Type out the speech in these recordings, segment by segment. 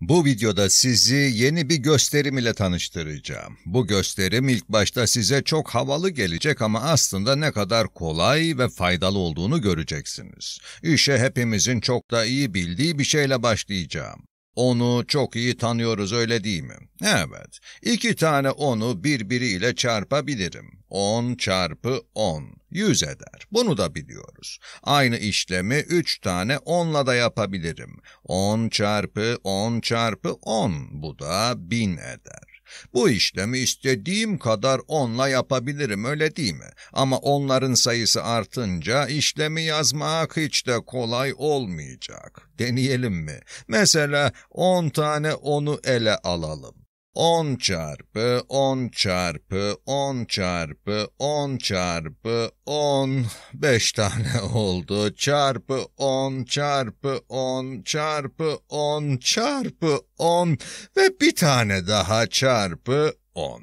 Bu videoda sizi yeni bir gösterim ile tanıştıracağım. Bu gösterim ilk başta size çok havalı gelecek ama aslında ne kadar kolay ve faydalı olduğunu göreceksiniz. İşe hepimizin çok da iyi bildiği bir şeyle başlayacağım. Onu çok iyi tanıyoruz öyle değil mi? Evet. İki tane onu birbiriyle çarpabilirim. 10 çarpı 10. 100 eder. Bunu da biliyoruz. Aynı işlemi 3 tane 10'la da yapabilirim. 10 çarpı 10 çarpı 10. Bu da 1000 eder. Bu işlemi istediğim kadar onla yapabilirim öyle değil mi? Ama onların sayısı artınca işlemi yazmak hiç de kolay olmayacak. Deneyelim mi? Mesela 10 tane onu ele alalım. 10 çarpı 10 çarpı 10 çarpı 10 çarpı 10 5 tane oldu çarpı 10 çarpı 10 çarpı 10 çarpı 10 ve bir tane daha çarpı 10.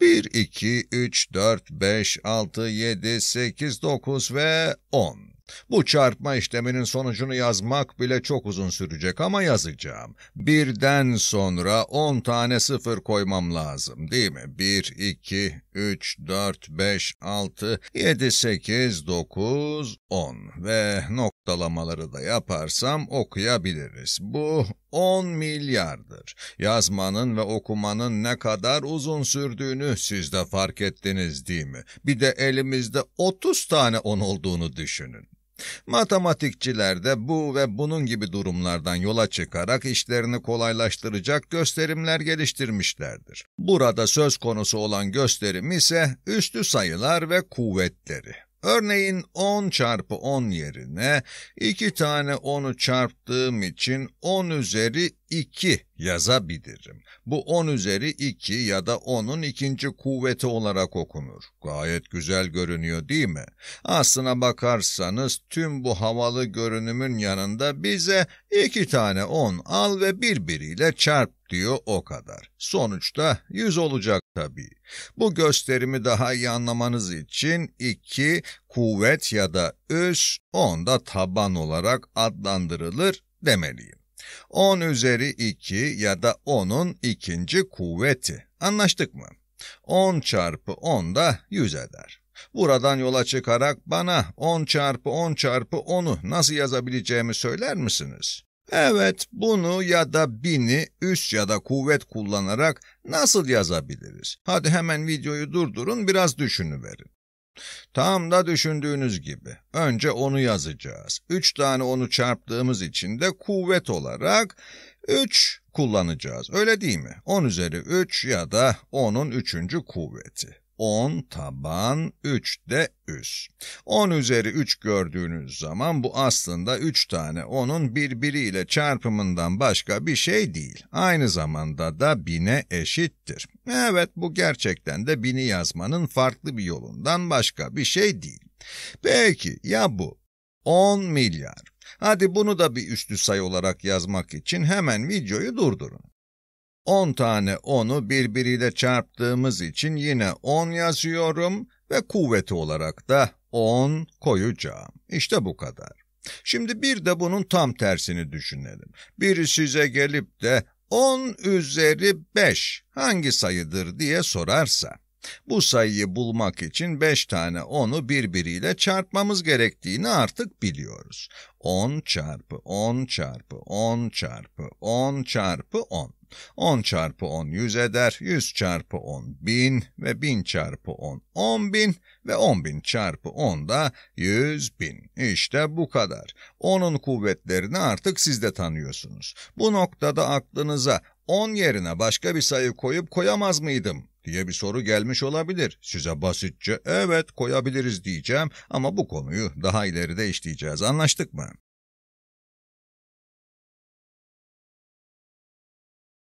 1, 2, 3, 4, 5, 6, 7, 8, 9 ve 10. Bu çarpma işleminin sonucunu yazmak bile çok uzun sürecek ama yazacağım. Birden sonra 10 tane sıfır koymam lazım değil mi? 1, 2, 3, 4, 5, 6, 7, 8, 9, 10 ve noktalamaları da yaparsam okuyabiliriz. Bu 10 milyardır. Yazmanın ve okumanın ne kadar uzun sürdüğünü siz de fark ettiniz değil mi? Bir de elimizde 30 tane 10 olduğunu düşünün. Matematikçiler de bu ve bunun gibi durumlardan yola çıkarak işlerini kolaylaştıracak gösterimler geliştirmişlerdir. Burada söz konusu olan gösterim ise üstü sayılar ve kuvvetleri. Örneğin 10 çarpı 10 yerine 2 tane 10'u çarptığım için 10 üzeri 2 yazabilirim. Bu 10 üzeri 2 ya da 10'un ikinci kuvveti olarak okunur. Gayet güzel görünüyor değil mi? Aslına bakarsanız tüm bu havalı görünümün yanında bize 2 tane 10 al ve birbiriyle çarp diyor o kadar. Sonuçta 100 olacak tabii. Bu gösterimi daha iyi anlamanız için 2 kuvvet ya da üs onda taban olarak adlandırılır demeliyim. 10 üzeri 2 ya da 10'un ikinci kuvveti. Anlaştık mı? 10 çarpı 10 da 100 eder. Buradan yola çıkarak bana 10 çarpı 10 çarpı 10'u nasıl yazabileceğimi söyler misiniz? Evet bunu ya da bini üst ya da kuvvet kullanarak nasıl yazabiliriz? Hadi hemen videoyu durdurun biraz düşünüverin. Tam da düşündüğünüz gibi. Önce onu yazacağız. Üç tane onu çarptığımız için de kuvvet olarak 3 kullanacağız. Öyle değil mi? 10 üzeri 3 ya da 10'un 3. kuvveti. 10 taban, 3 de üst. 10 üzeri 3 gördüğünüz zaman bu aslında 3 tane onun birbiriyle çarpımından başka bir şey değil. Aynı zamanda da 1000'e eşittir. Evet bu gerçekten de 1000'i yazmanın farklı bir yolundan başka bir şey değil. Peki ya bu? 10 milyar. Hadi bunu da bir üstü sayı olarak yazmak için hemen videoyu durdurun. 10 tane 10'u birbiriyle çarptığımız için yine 10 yazıyorum ve kuvveti olarak da 10 koyacağım. İşte bu kadar. Şimdi bir de bunun tam tersini düşünelim. Biri size gelip de 10 üzeri 5 hangi sayıdır diye sorarsa bu sayıyı bulmak için 5 tane 10'u birbiriyle çarpmamız gerektiğini artık biliyoruz. 10 çarpı 10 çarpı 10 çarpı 10 çarpı 10. 10 çarpı 10 100 eder, 100 çarpı 10 1000 ve 1000 çarpı 10 10 bin ve 10 bin çarpı 10 da 100 bin. İşte bu kadar. 10'un kuvvetlerini artık siz de tanıyorsunuz. Bu noktada aklınıza 10 yerine başka bir sayı koyup koyamaz mıydım diye bir soru gelmiş olabilir. Size basitçe evet koyabiliriz diyeceğim ama bu konuyu daha ileride işleyeceğiz anlaştık mı?